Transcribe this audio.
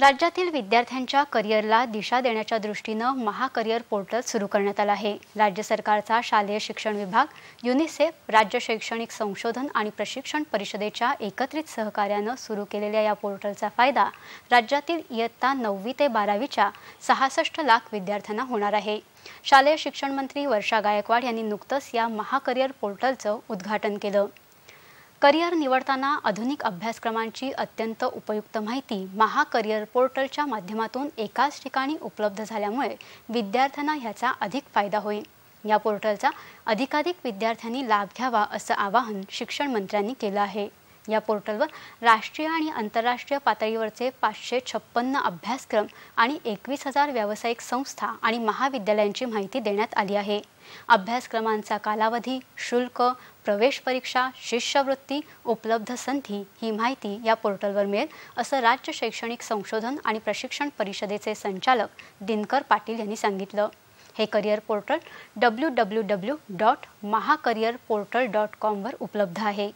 राज्यातील विद्यार्थ्यांच्या करिअरला दिशा देण्याच्या दृष्टीनं महाकरिअर पोर्टल सुरू करण्यात आलं आहे राज्य सरकारचा शालेय शिक्षण विभाग युनिसेफ राज्य शैक्षणिक संशोधन आणि प्रशिक्षण परिषदेच्या एकत्रित सहकार्यानं सुरू केलेल्या या पोर्टलचा फायदा राज्यातील इयत्ता नववी ते बारावीच्या सहासष्ट लाख विद्यार्थ्यांना होणार आहे शालेय शिक्षण मंत्री वर्षा गायकवाड यांनी नुकतंच या महाकरिअर पोर्टलचं उद्घाटन केलं करिअर निवडताना आधुनिक अभ्यासक्रमांची अत्यंत उपयुक्त माहिती महा करिअर पोर्टलच्या माध्यमातून एकाच ठिकाणी उपलब्ध झाल्यामुळे विद्यार्थ्यांना ह्याचा अधिक फायदा होईल या पोर्टलचा अधिकाधिक विद्यार्थ्यांनी लाभ घ्यावा असं आवाहन शिक्षण मंत्र्यांनी केलं आहे या पोर्टलवर राष्ट्रीय आणि आंतरराष्ट्रीय पातळीवरचे पाचशे छप्पन्न अभ्यासक्रम आणि एकवीस हजार व्यावसायिक संस्था आणि महाविद्यालयांची माहिती देण्यात आली आहे अभ्यासक्रमांचा कालावधी शुल्क प्रवेश परीक्षा शिष्यवृत्ती उपलब्ध संधी ही माहिती या पोर्टलवर मिळेल असं राज्य शैक्षणिक संशोधन आणि प्रशिक्षण परिषदेचे संचालक दिनकर पाटील यांनी सांगितलं हे career portal W W W dot Mahacareer portal dot कॉमवर उपलब्ध आहे